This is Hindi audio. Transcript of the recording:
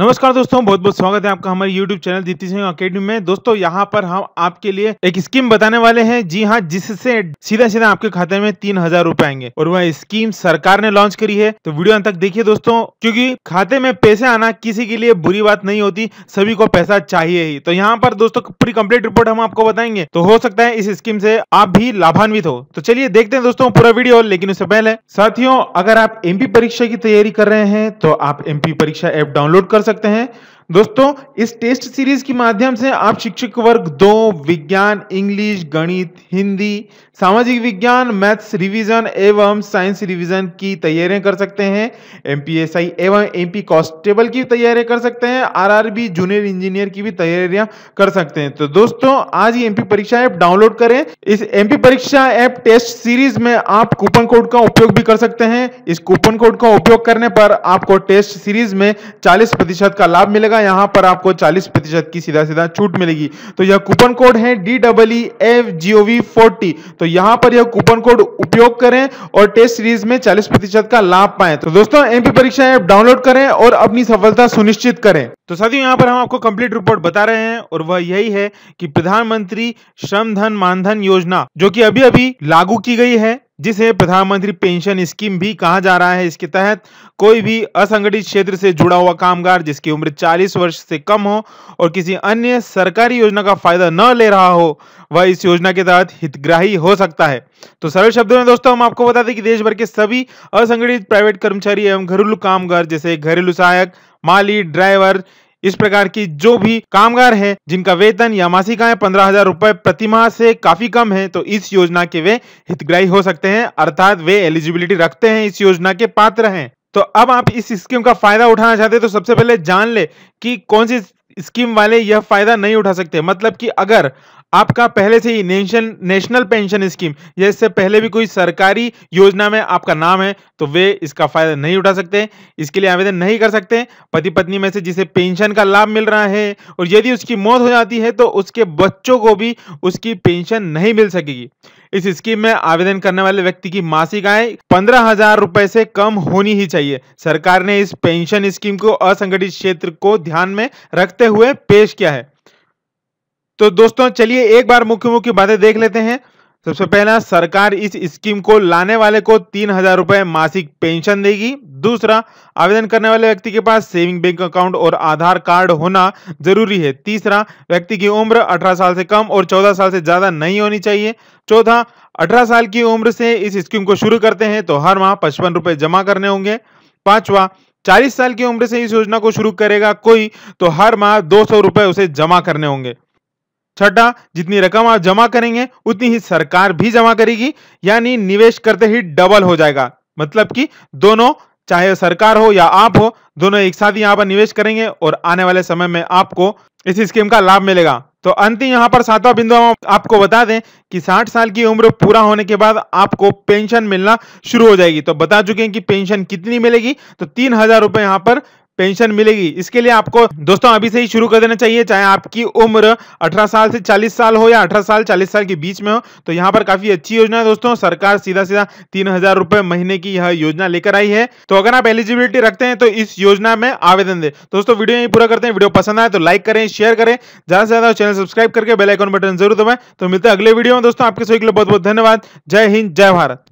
नमस्कार दोस्तों बहुत बहुत स्वागत है आपका हमारे YouTube channel Deepti Singh academy में दोस्तों यहाँ पर हम आपके लिए एक स्कीम बताने वाले हैं जी हाँ जिससे सीधा सीधा आपके खाते में तीन हजार रूपए आएंगे और वह स्कीम सरकार ने लॉन्च करी है तो वीडियो अंत तक देखिए दोस्तों क्योंकि खाते में पैसे आना किसी के लिए बुरी बात नहीं होती सभी को पैसा चाहिए ही तो यहाँ पर दोस्तों पूरी कम्प्लीट रिपोर्ट हम आपको बताएंगे तो हो सकता है इस स्कीम से आप भी लाभान्वित हो तो चलिए देखते हैं दोस्तों पूरा वीडियो लेकिन उससे पहले साथियों अगर आप एमपी परीक्षा की तैयारी कर रहे हैं तो आप एमपी परीक्षा ऐप डाउनलोड कर सकते हैं दोस्तों इस टेस्ट सीरीज के माध्यम से आप शिक्षक वर्ग दो विज्ञान इंग्लिश गणित हिंदी सामाजिक विज्ञान मैथ्स रिवीजन एवं साइंस रिवीजन की तैयारियां कर सकते हैं एमपीएसआई एवं एमपी कांस्टेबल की तैयारी कर सकते हैं आरआरबी जूनियर इंजीनियर की भी तैयारियां कर सकते हैं तो दोस्तों आज ही एमपी परीक्षा ऐप डाउनलोड करें इस एमपी परीक्षा ऐप टेस्ट सीरीज में आप कूपन कोड का उपयोग भी कर सकते हैं इस कूपन कोड का उपयोग करने पर आपको टेस्ट सीरीज में चालीस का लाभ मिलेगा जाएगा यहां पर आपको 40 प्रतिशत की सीधा सीधा छूट मिलेगी तो यह कूपन कोड है D double F G O forty तो यहां पर यह कूपन कोड उपयोग करें और टेस्ट सीरीज में 40 प्रतिशत का लाभ पाए तो दोस्तों एमपी परीक्षा ऐप डाउनलोड करें और अपनी सफलता सुनिश्चित करें तो साथियों यहाँ पर हम आपको कंप्लीट रिपोर्ट बता रहे हैं और वह यही है कि प्रधानमंत्री श्रम धन मानधन योजना जो कि अभी अभी लागू की गई है जिसे प्रधानमंत्री पेंशन स्कीम भी कहा जा रहा है इसके तहत कोई भी असंगठित क्षेत्र से जुड़ा हुआ कामगार जिसकी उम्र 40 वर्ष से कम हो और किसी अन्य सरकारी योजना का फायदा न ले रहा हो वह इस योजना के तहत हितग्राही हो सकता है तो सरल शब्दों में दोस्तों हम आपको बता दें कि देश भर के सभी असंगठित प्राइवेट कर्मचारी एवं घरेलू कामगार जैसे घरेलू सहायक माली ड्राइवर इस प्रकार की जो भी कामगार है जिनका वेतन या आय पंद्रह हजार रुपए प्रतिमाह से काफी कम है तो इस योजना के वे हितग्राही हो सकते हैं अर्थात वे एलिजिबिलिटी रखते हैं इस योजना के पात्र हैं तो अब आप इस स्कीम का फायदा उठाना चाहते हैं तो सबसे पहले जान ले कि कौन सी स्कीम वाले यह फायदा नहीं उठा सकते मतलब कि अगर आपका पहले से ही नेशन नेशनल पेंशन स्कीम या इससे पहले भी कोई सरकारी योजना में आपका नाम है तो वे इसका फायदा नहीं उठा सकते इसके लिए आवेदन नहीं कर सकते पति पत्नी में से जिसे पेंशन का लाभ मिल रहा है और यदि उसकी मौत हो जाती है तो उसके बच्चों को भी उसकी पेंशन नहीं मिल सकेगी इस स्कीम में आवेदन करने वाले व्यक्ति की मासिक आय पंद्रह हजार रूपए से कम होनी ही चाहिए सरकार ने इस पेंशन स्कीम को असंगठित क्षेत्र को ध्यान में रखते हुए पेश किया है तो दोस्तों चलिए एक बार मुख्य मुख्य बातें देख लेते हैं सबसे पहला सरकार इस स्कीम को लाने वाले को तीन हजार रुपए मासिक पेंशन देगी दूसरा आवेदन करने वाले व्यक्ति के पास सेविंग बैंक अकाउंट और आधार कार्ड होना जरूरी है तीसरा व्यक्ति की उम्र 18 साल से कम और 14 साल से ज्यादा नहीं होनी चाहिए चौथा 18 साल की उम्र से इस स्कीम को शुरू करते हैं तो हर माह पचपन रुपए जमा करने होंगे पांचवा चालीस साल की उम्र से इस योजना को शुरू करेगा कोई तो हर माह दो सौ रुपए उसे जमा करने होंगे छठा जितनी रकम आप जमा करेंगे उतनी ही सरकार भी जमा करेगी यानी निवेश करते ही डबल हो जाएगा मतलब कि दोनों चाहे सरकार हो या आप हो दोनों एक साथ यहाँ पर निवेश करेंगे और आने वाले समय में आपको इस स्कीम का लाभ मिलेगा तो अंतिम यहाँ पर सातवां बिंदु हम आपको बता दें कि 60 साल की उम्र पूरा होने के बाद आपको पेंशन मिलना शुरू हो जाएगी तो बता चुके हैं कि पेंशन कितनी मिलेगी तो तीन हजार रुपए यहाँ पर पेंशन मिलेगी इसके लिए आपको दोस्तों अभी से ही शुरू कर देना चाहिए चाहे आपकी उम्र 18 साल से 40 साल हो या 18 साल 40 साल के बीच में हो तो यहाँ पर काफी अच्छी योजना है दोस्तों सरकार सीधा सीधा तीन हजार रुपए महीने की यह योजना लेकर आई है तो अगर आप एलिजिबिलिटी रखते हैं तो इस योजना में आवेदन दे दोस्तों वीडियो यही पूरा करते हैं वीडियो पसंद आए तो लाइक करें शेयर करें ज्यादा से ज्यादा चैनल सब्सक्राइब करके बेलाइकॉन बटन जरूर दबाए तो मिलते हैं अगले वीडियो में दोस्तों आपके सभी के लिए बहुत बहुत धन्यवाद जय हिंद जय भारत